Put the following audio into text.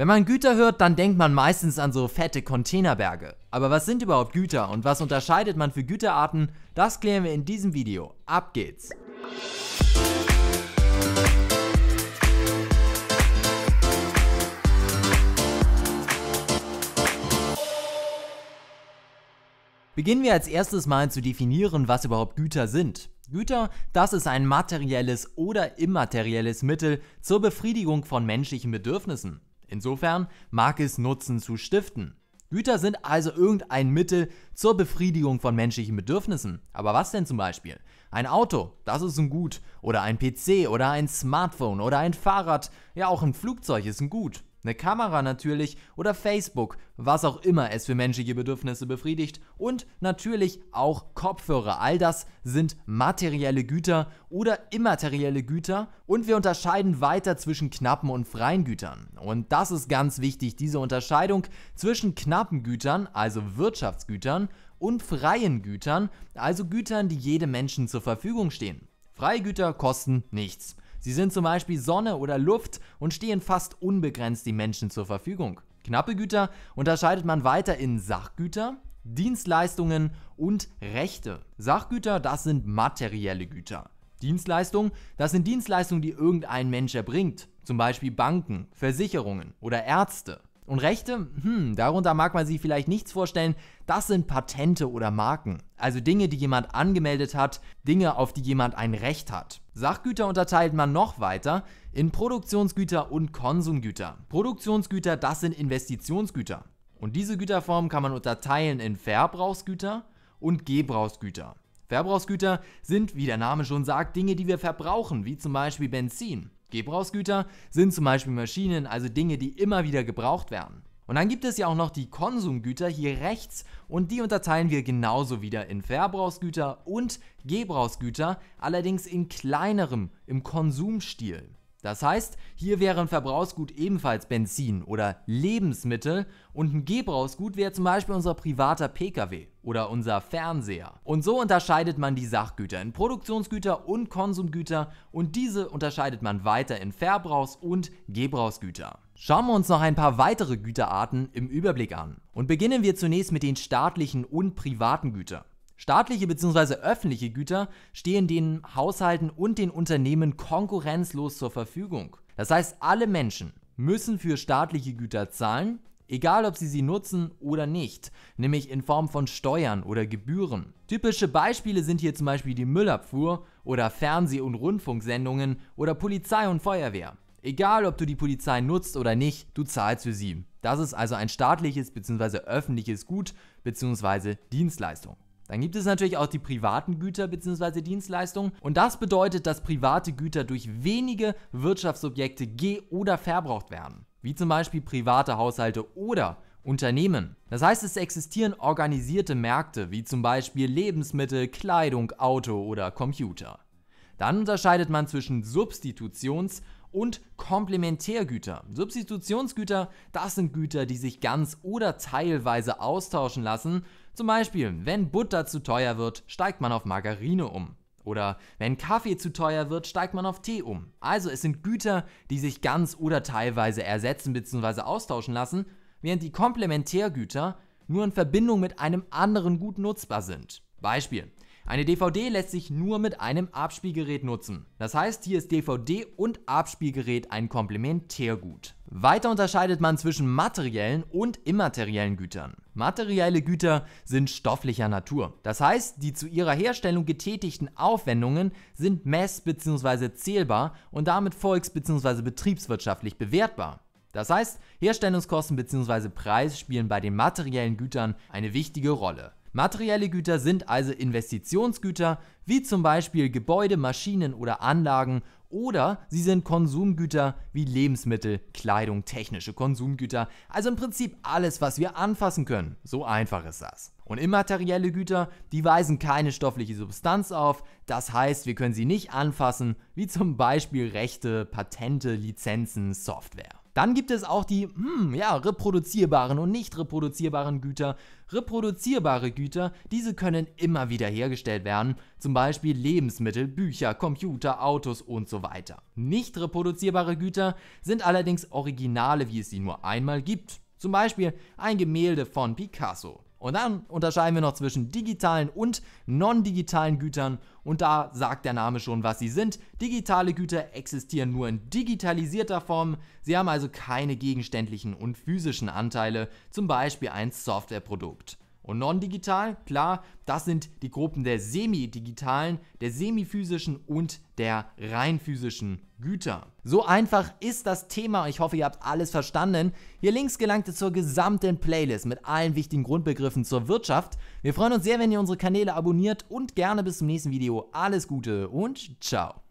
Wenn man Güter hört, dann denkt man meistens an so fette Containerberge. Aber was sind überhaupt Güter und was unterscheidet man für Güterarten, das klären wir in diesem Video. Ab geht's! Beginnen wir als erstes mal zu definieren, was überhaupt Güter sind. Güter, das ist ein materielles oder immaterielles Mittel zur Befriedigung von menschlichen Bedürfnissen. Insofern mag es Nutzen zu stiften. Güter sind also irgendein Mittel zur Befriedigung von menschlichen Bedürfnissen. Aber was denn zum Beispiel? Ein Auto, das ist ein Gut. Oder ein PC oder ein Smartphone oder ein Fahrrad. Ja, auch ein Flugzeug ist ein Gut eine Kamera natürlich oder Facebook, was auch immer es für menschliche Bedürfnisse befriedigt und natürlich auch Kopfhörer. All das sind materielle Güter oder immaterielle Güter und wir unterscheiden weiter zwischen knappen und freien Gütern. Und das ist ganz wichtig, diese Unterscheidung zwischen knappen Gütern, also Wirtschaftsgütern, und freien Gütern, also Gütern, die jedem Menschen zur Verfügung stehen. Freie Güter kosten nichts. Sie sind zum Beispiel Sonne oder Luft und stehen fast unbegrenzt den Menschen zur Verfügung. Knappe Güter unterscheidet man weiter in Sachgüter, Dienstleistungen und Rechte. Sachgüter, das sind materielle Güter. Dienstleistungen, das sind Dienstleistungen, die irgendein Mensch erbringt, zum Beispiel Banken, Versicherungen oder Ärzte. Und Rechte, hm, darunter mag man sich vielleicht nichts vorstellen, das sind Patente oder Marken also Dinge, die jemand angemeldet hat, Dinge, auf die jemand ein Recht hat. Sachgüter unterteilt man noch weiter in Produktionsgüter und Konsumgüter. Produktionsgüter, das sind Investitionsgüter. Und diese Güterformen kann man unterteilen in Verbrauchsgüter und Gebrauchsgüter. Verbrauchsgüter sind, wie der Name schon sagt, Dinge, die wir verbrauchen, wie zum Beispiel Benzin. Gebrauchsgüter sind zum Beispiel Maschinen, also Dinge, die immer wieder gebraucht werden. Und dann gibt es ja auch noch die Konsumgüter hier rechts und die unterteilen wir genauso wieder in Verbrauchsgüter und Gebrauchsgüter, allerdings in kleinerem, im Konsumstil. Das heißt, hier wäre ein Verbrauchsgut ebenfalls Benzin oder Lebensmittel und ein Gebrauchsgut wäre zum Beispiel unser privater Pkw oder unser Fernseher. Und so unterscheidet man die Sachgüter in Produktionsgüter und Konsumgüter und diese unterscheidet man weiter in Verbrauchs- und Gebrauchsgüter. Schauen wir uns noch ein paar weitere Güterarten im Überblick an. Und beginnen wir zunächst mit den staatlichen und privaten Gütern. Staatliche bzw. öffentliche Güter stehen den Haushalten und den Unternehmen konkurrenzlos zur Verfügung. Das heißt, alle Menschen müssen für staatliche Güter zahlen, egal ob sie sie nutzen oder nicht, nämlich in Form von Steuern oder Gebühren. Typische Beispiele sind hier zum Beispiel die Müllabfuhr oder Fernseh- und Rundfunksendungen oder Polizei und Feuerwehr. Egal ob du die Polizei nutzt oder nicht, du zahlst für sie. Das ist also ein staatliches bzw. öffentliches Gut bzw. Dienstleistung. Dann gibt es natürlich auch die privaten Güter bzw. Dienstleistungen und das bedeutet, dass private Güter durch wenige Wirtschaftsobjekte ge- oder verbraucht werden, wie zum Beispiel private Haushalte oder Unternehmen. Das heißt, es existieren organisierte Märkte, wie zum Beispiel Lebensmittel, Kleidung, Auto oder Computer. Dann unterscheidet man zwischen Substitutions- und Komplementärgüter. Substitutionsgüter, das sind Güter, die sich ganz oder teilweise austauschen lassen zum Beispiel, wenn Butter zu teuer wird, steigt man auf Margarine um. Oder wenn Kaffee zu teuer wird, steigt man auf Tee um. Also es sind Güter, die sich ganz oder teilweise ersetzen bzw. austauschen lassen, während die Komplementärgüter nur in Verbindung mit einem anderen Gut nutzbar sind. Beispiel. Eine DVD lässt sich nur mit einem Abspielgerät nutzen. Das heißt, hier ist DVD und Abspielgerät ein Komplementärgut. Weiter unterscheidet man zwischen materiellen und immateriellen Gütern. Materielle Güter sind stofflicher Natur. Das heißt, die zu ihrer Herstellung getätigten Aufwendungen sind mess- bzw. zählbar und damit volks- bzw. betriebswirtschaftlich bewertbar. Das heißt, Herstellungskosten bzw. Preis spielen bei den materiellen Gütern eine wichtige Rolle. Materielle Güter sind also Investitionsgüter, wie zum Beispiel Gebäude, Maschinen oder Anlagen, oder sie sind Konsumgüter wie Lebensmittel, Kleidung, technische Konsumgüter, also im Prinzip alles, was wir anfassen können. So einfach ist das. Und immaterielle Güter, die weisen keine stoffliche Substanz auf, das heißt, wir können sie nicht anfassen, wie zum Beispiel Rechte, Patente, Lizenzen, Software. Dann gibt es auch die hm, ja, reproduzierbaren und nicht reproduzierbaren Güter. Reproduzierbare Güter, diese können immer wieder hergestellt werden, zum Beispiel Lebensmittel, Bücher, Computer, Autos und so weiter. Nicht reproduzierbare Güter sind allerdings Originale, wie es sie nur einmal gibt, zum Beispiel ein Gemälde von Picasso. Und dann unterscheiden wir noch zwischen digitalen und non-digitalen Gütern und da sagt der Name schon, was sie sind. Digitale Güter existieren nur in digitalisierter Form, sie haben also keine gegenständlichen und physischen Anteile, zum Beispiel ein Softwareprodukt und non-digital. Klar, das sind die Gruppen der semi-digitalen, der semi-physischen und der rein physischen Güter. So einfach ist das Thema. Ich hoffe, ihr habt alles verstanden. Hier links gelangt ihr zur gesamten Playlist mit allen wichtigen Grundbegriffen zur Wirtschaft. Wir freuen uns sehr, wenn ihr unsere Kanäle abonniert und gerne bis zum nächsten Video. Alles Gute und ciao.